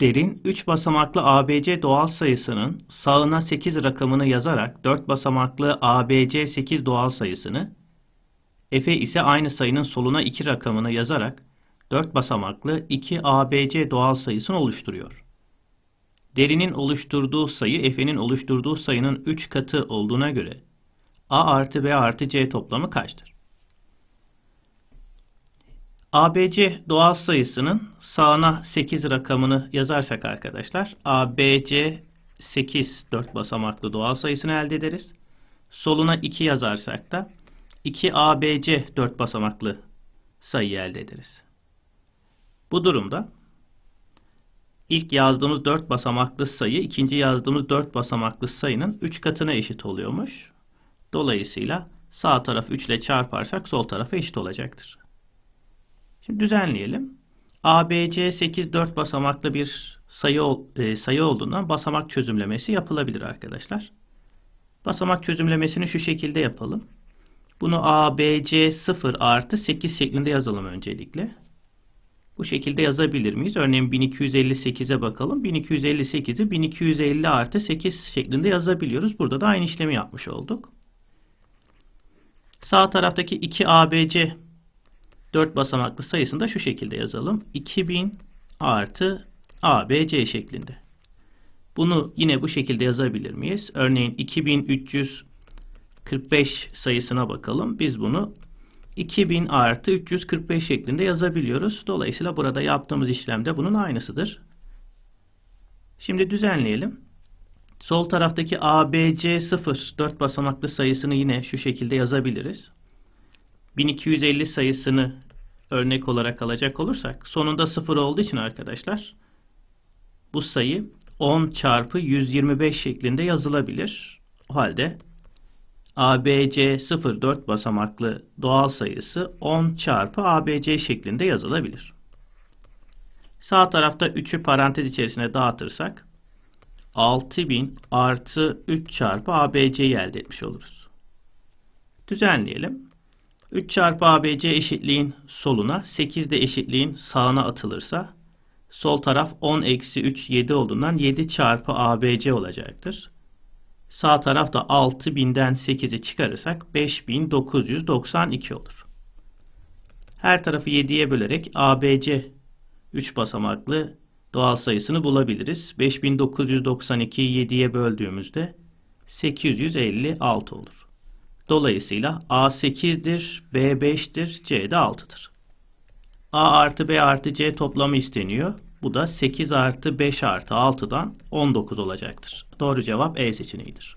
Derin 3 basamaklı ABC doğal sayısının sağına 8 rakamını yazarak 4 basamaklı ABC 8 doğal sayısını, Efe ise aynı sayının soluna 2 rakamını yazarak 4 basamaklı 2ABC doğal sayısını oluşturuyor. Derinin oluşturduğu sayı Efe'nin oluşturduğu sayının 3 katı olduğuna göre A artı B artı C toplamı kaçtır? ABC doğal sayısının sağına 8 rakamını yazarsak arkadaşlar ABC 8 4 basamaklı doğal sayısını elde ederiz. Soluna 2 yazarsak da 2ABC 4 basamaklı sayı elde ederiz. Bu durumda ilk yazdığımız 4 basamaklı sayı ikinci yazdığımız 4 basamaklı sayının 3 katına eşit oluyormuş. Dolayısıyla sağ tarafı 3 ile çarparsak sol tarafı eşit olacaktır. Şimdi düzenleyelim. ABC 8 4 basamaklı bir sayı e, sayı olduğundan basamak çözümlemesi yapılabilir arkadaşlar. Basamak çözümlemesini şu şekilde yapalım. Bunu ABC 0 artı 8 şeklinde yazalım öncelikle. Bu şekilde yazabilir miyiz? Örneğin 1258'e bakalım. 1258'i 1250 artı 8 şeklinde yazabiliyoruz. Burada da aynı işlemi yapmış olduk. Sağ taraftaki 2ABC 4 basamaklı sayısını da şu şekilde yazalım. 2000 artı ABC şeklinde. Bunu yine bu şekilde yazabilir miyiz? Örneğin 2345 sayısına bakalım. Biz bunu 2000 artı 345 şeklinde yazabiliyoruz. Dolayısıyla burada yaptığımız işlemde bunun aynısıdır. Şimdi düzenleyelim. Sol taraftaki ABC0 4 basamaklı sayısını yine şu şekilde yazabiliriz. 1250 sayısını örnek olarak alacak olursak sonunda 0 olduğu için arkadaşlar bu sayı 10 çarpı 125 şeklinde yazılabilir. O halde ABC04 basamaklı doğal sayısı 10 çarpı ABC şeklinde yazılabilir. Sağ tarafta 3'ü parantez içerisine dağıtırsak 6000 artı 3 çarpı ABC'yi elde etmiş oluruz. Düzenleyelim. 3 çarpı ABC eşitliğin soluna 8 de eşitliğin sağına atılırsa sol taraf 10 eksi 3 7 olduğundan 7 çarpı ABC olacaktır. Sağ taraf da 6000'den 8'i çıkarırsak 5992 olur. Her tarafı 7'ye bölerek ABC 3 basamaklı doğal sayısını bulabiliriz. 5992'yi 7'ye böldüğümüzde 856 olur. Dolayısıyla A 8'dir, B 5'tir, C de 6'dır. A artı B artı C toplamı isteniyor. Bu da 8 artı 5 artı 6'dan 19 olacaktır. Doğru cevap E seçeneğidir.